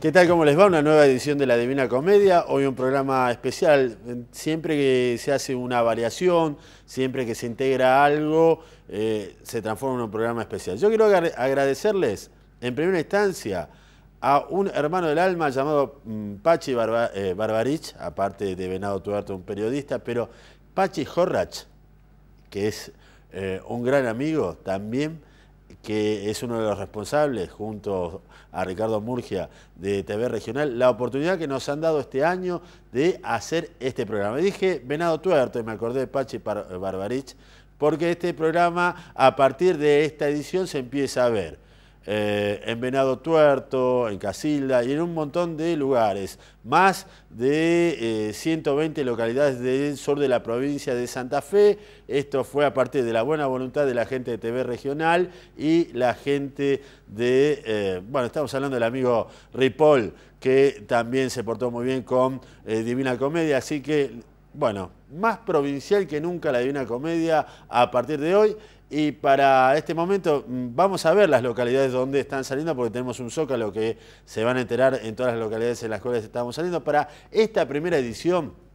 ¿Qué tal? ¿Cómo les va? Una nueva edición de La Divina Comedia. Hoy un programa especial. Siempre que se hace una variación, siempre que se integra algo, eh, se transforma en un programa especial. Yo quiero agradecerles, en primera instancia, a un hermano del alma llamado mm, Pachi eh, Barbarich, aparte de Venado Tuerto, un periodista, pero Pachi Horrach, que es eh, un gran amigo también, que es uno de los responsables, junto a Ricardo Murgia de TV Regional, la oportunidad que nos han dado este año de hacer este programa. dije Venado Tuerto y me acordé de Pachi Barbarich, porque este programa a partir de esta edición se empieza a ver eh, en Venado Tuerto, en Casilda y en un montón de lugares. Más de 120 eh, localidades del sur de la provincia de Santa Fe. Esto fue a partir de la buena voluntad de la gente de TV Regional y la gente de, eh, bueno, estamos hablando del amigo Ripoll, que también se portó muy bien con Divina Comedia, así que, bueno, más provincial que nunca la Divina Comedia a partir de hoy y para este momento mm, vamos a ver las localidades donde están saliendo, porque tenemos un zócalo que se van a enterar en todas las localidades en las cuales estamos saliendo. Para esta primera edición